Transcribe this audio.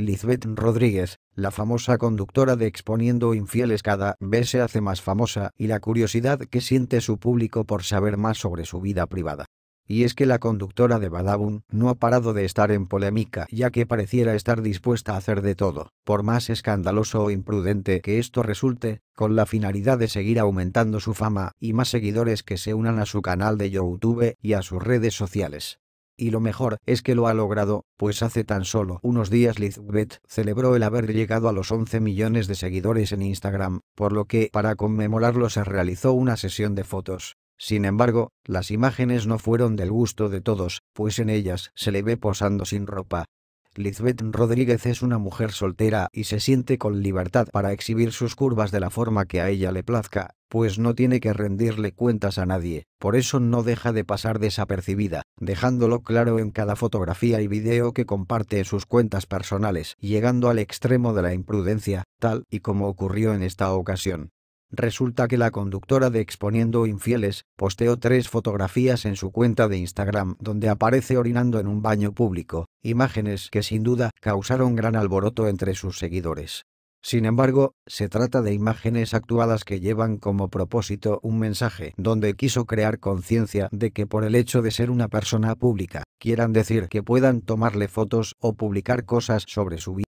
Elizabeth Rodríguez, la famosa conductora de Exponiendo Infieles cada vez se hace más famosa y la curiosidad que siente su público por saber más sobre su vida privada. Y es que la conductora de Badabun no ha parado de estar en polémica ya que pareciera estar dispuesta a hacer de todo, por más escandaloso o imprudente que esto resulte, con la finalidad de seguir aumentando su fama y más seguidores que se unan a su canal de YouTube y a sus redes sociales y lo mejor es que lo ha logrado, pues hace tan solo unos días Lizbeth celebró el haber llegado a los 11 millones de seguidores en Instagram, por lo que para conmemorarlo se realizó una sesión de fotos. Sin embargo, las imágenes no fueron del gusto de todos, pues en ellas se le ve posando sin ropa, Lizbeth Rodríguez es una mujer soltera y se siente con libertad para exhibir sus curvas de la forma que a ella le plazca, pues no tiene que rendirle cuentas a nadie, por eso no deja de pasar desapercibida, dejándolo claro en cada fotografía y video que comparte en sus cuentas personales, llegando al extremo de la imprudencia, tal y como ocurrió en esta ocasión. Resulta que la conductora de Exponiendo Infieles posteó tres fotografías en su cuenta de Instagram donde aparece orinando en un baño público, imágenes que sin duda causaron gran alboroto entre sus seguidores. Sin embargo, se trata de imágenes actuadas que llevan como propósito un mensaje donde quiso crear conciencia de que por el hecho de ser una persona pública, quieran decir que puedan tomarle fotos o publicar cosas sobre su vida.